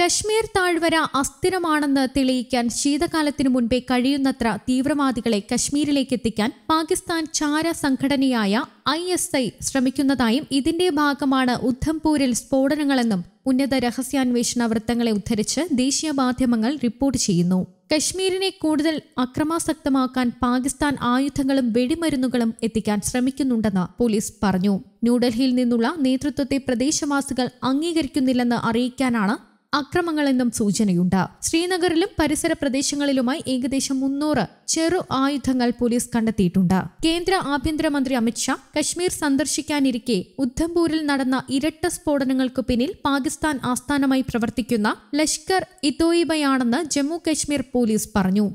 കശ്മീർ താഴ്വര അസ്ഥിരമാണെന്ന് തെളിയിക്കാൻ ശീതകാലത്തിനു മുൻപേ കഴിയുന്നത്ര തീവ്രവാദികളെ കശ്മീരിലേക്ക് എത്തിക്കാൻ പാകിസ്ഥാൻ ചാര സംഘടനയായ ഐ എസ് ഐ ശ്രമിക്കുന്നതായും ഇതിന്റെ ഭാഗമാണ് ഉദ്ധംപൂരിൽ സ്ഫോടനങ്ങളെന്നും ഉന്നത രഹസ്യാന്വേഷണ വൃത്തങ്ങളെ ഉദ്ധരിച്ച് ദേശീയ മാധ്യമങ്ങൾ റിപ്പോർട്ട് ചെയ്യുന്നു കശ്മീരിനെ കൂടുതൽ അക്രമാസക്തമാക്കാൻ പാകിസ്ഥാൻ ആയുധങ്ങളും വെടിമരുന്നുകളും എത്തിക്കാൻ ശ്രമിക്കുന്നുണ്ടെന്ന് പോലീസ് പറഞ്ഞു ന്യൂഡൽഹിയിൽ നിന്നുള്ള നേതൃത്വത്തെ പ്രദേശവാസികൾ അംഗീകരിക്കുന്നില്ലെന്ന് അറിയിക്കാനാണ് അക്രമങ്ങളെന്നും സൂചനയുണ്ട് ശ്രീനഗറിലും പരിസര പ്രദേശങ്ങളിലുമായി ഏകദേശം മുന്നൂറ് ചെറു ആയുധങ്ങൾ പോലീസ് കണ്ടെത്തിയിട്ടുണ്ട് കേന്ദ്ര ആഭ്യന്തരമന്ത്രി അമിത്ഷാ കശ്മീർ സന്ദർശിക്കാനിരിക്കെ ഉദ്ധംപൂരിൽ നടന്ന ഇരട്ട സ്ഫോടനങ്ങൾക്ക് പിന്നിൽ പാകിസ്ഥാൻ ആസ്ഥാനമായി പ്രവർത്തിക്കുന്ന ലഷ്കർ ഇതോയിബയാണെന്ന് ജമ്മു കശ്മീർ പോലീസ് പറഞ്ഞു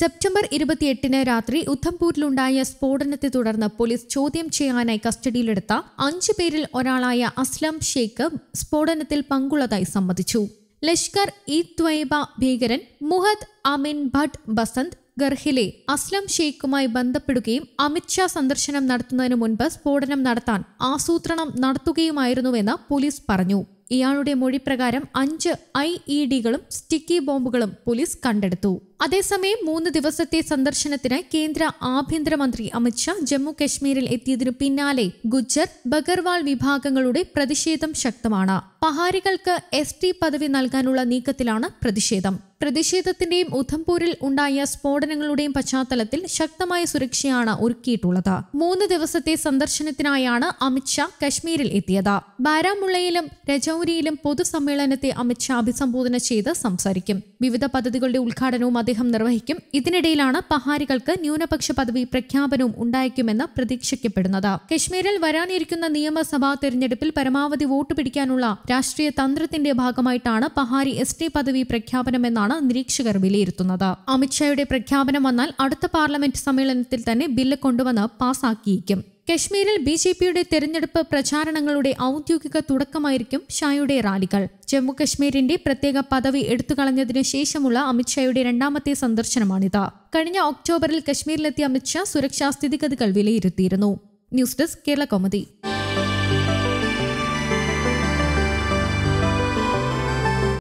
സെപ്റ്റംബർ ഇരുപത്തിയെട്ടിന് രാത്രി ഉദ്ധംപൂരിലുണ്ടായ സ്ഫോടനത്തെ തുടർന്ന് പോലീസ് ചോദ്യം ചെയ്യാനായി കസ്റ്റഡിയിലെടുത്ത അഞ്ചു പേരിൽ ഒരാളായ അസ്ലം ഷേഖ് സ്ഫോടനത്തിൽ പങ്കുള്ളതായി സമ്മതിച്ചു ലഷ്കർ ഇ ത്വയ്ബ ഭീകരൻ മുഹദ് അമിൻ ഭട്ട് ബസന്ത് ഗർഹിലെ അസ്ലം ഷെയ്ഖുമായി ബന്ധപ്പെടുകയും അമിത്ഷാ സന്ദർശനം നടത്തുന്നതിന് മുൻപ് സ്ഫോടനം നടത്താൻ ആസൂത്രണം നടത്തുകയുമായിരുന്നുവെന്ന് പോലീസ് പറഞ്ഞു ഇയാളുടെ മൊഴിപ്രകാരം അഞ്ച് ഐ ഇ ഡികളും സ്റ്റിക്കി ബോംബുകളും പോലീസ് കണ്ടെടുത്തു അതേസമയം മൂന്ന് ദിവസത്തെ സന്ദർശനത്തിന് കേന്ദ്ര ആഭ്യന്തരമന്ത്രി അമിത്ഷാ ജമ്മു കശ്മീരിൽ എത്തിയതിനു പിന്നാലെ ഗുജ്ജർ ബഗർവാൾ വിഭാഗങ്ങളുടെ പ്രതിഷേധം ശക്തമാണ് പഹാരികൾക്ക് എസ് ടി പദവി നൽകാനുള്ള നീക്കത്തിലാണ് പ്രതിഷേധം പ്രതിഷേധത്തിന്റെയും ഉധംപൂരിൽ ഉണ്ടായ സ്ഫോടനങ്ങളുടെയും പശ്ചാത്തലത്തിൽ ശക്തമായ സുരക്ഷയാണ് ഒരുക്കിയിട്ടുള്ളത് മൂന്ന് ദിവസത്തെ സന്ദർശനത്തിനായാണ് അമിത്ഷാ കശ്മീരിൽ എത്തിയത് ബാരാമുള്ളയിലും രജൌരിയിലും പൊതുസമ്മേളനത്തെ അമിത്ഷാ അഭിസംബോധന ചെയ്ത് സംസാരിക്കും വിവിധ പദ്ധതികളുടെ ഉദ്ഘാടനവും അദ്ദേഹം നിർവഹിക്കും ഇതിനിടയിലാണ് പഹാരികൾക്ക് ന്യൂനപക്ഷ പദവി പ്രഖ്യാപനവും ഉണ്ടായേക്കുമെന്ന് പ്രതീക്ഷിക്കപ്പെടുന്നത് കശ്മീരിൽ വരാനിരിക്കുന്ന നിയമസഭാ തെരഞ്ഞെടുപ്പിൽ പരമാവധി വോട്ട് പിടിക്കാനുള്ള രാഷ്ട്രീയ തന്ത്രത്തിന്റെ ഭാഗമായിട്ടാണ് പഹാരി എസ് ടി പദവി പ്രഖ്യാപനമെന്നാണ് നിരീക്ഷകർ വിലയിരുത്തുന്നത് അമിത്ഷായുടെ പ്രഖ്യാപനം വന്നാൽ അടുത്ത പാർലമെന്റ് സമ്മേളനത്തിൽ തന്നെ ബില്ല് കൊണ്ടുവന്ന് പാസാക്കിയേക്കും കശ്മീരിൽ ബി ജെ പിയുടെ തെരഞ്ഞെടുപ്പ് പ്രചാരണങ്ങളുടെ ഔദ്യോഗിക തുടക്കമായിരിക്കും ഷായുടെ റാലികൾ ജമ്മു പ്രത്യേക പദവി എടുത്തുകളഞ്ഞതിനു ശേഷമുള്ള അമിത്ഷായുടെ രണ്ടാമത്തെ സന്ദർശനമാണിത് കഴിഞ്ഞ ഒക്ടോബറിൽ കശ്മീരിലെത്തിയ അമിത്ഷാ സുരക്ഷാ സ്ഥിതിഗതികൾ വിലയിരുത്തിയിരുന്നു ന്യൂസ് ഡെസ്ക് കേരള കോമതി